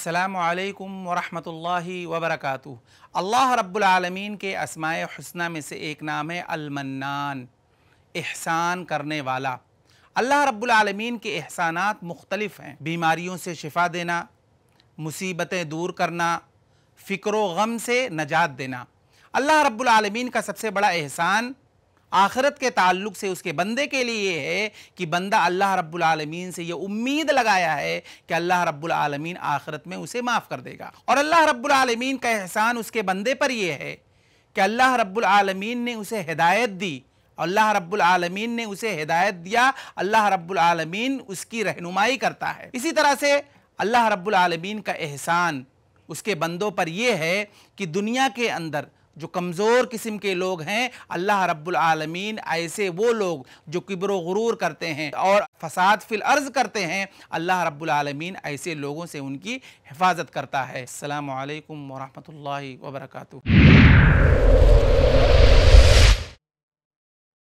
असलकम वरहि वबरक अल्लाह रब्लमीन के असमाय हसना में से एक नाम है अलमन्नान एहसान करने वाला अल्लाह रब्लमीन के एहसानात मुख्तलफ़ हैं बीमारियों से शिफा देना मुसीबतें दूर करना फ़िक्र गम से नजात देना अल्लाह रब्लमीन का सबसे बड़ा एहसान आखरत के ताल्लुक से उसके बंदे के लिए ये है कि बंदा अल्लाह रब्बुल आलमीन से ये उम्मीद लगाया है कि अल्लाह रब्बुल आलमीन आखरत में उसे माफ़ कर देगा और अल्लाह रब्बुल आलमीन का एहसान उसके बंदे पर यह है कि अल्लाह रब्बुल आलमीन ने उसे हिदायत दी अल्लाह रब्बुल आलमीन ने उसे हिदायत दिया अल्लाह रब्बुल आलमीन उसकी रहनुमाई करता है इसी तरह से अल्लाह रब्बुल आलमीन का एहसान उसके बंदों पर यह है कि दुनिया के अंदर जो कमज़ोर किस्म के लोग हैं अल्लाह रब्बुल आलमीन ऐसे वो लोग जो किब्र गुरूर करते हैं और फसाद फिल अर्ज करते हैं अल्लाह रब्बुल आलमीन ऐसे लोगों से उनकी हिफाजत करता है अल्लाम वरहमल वर्का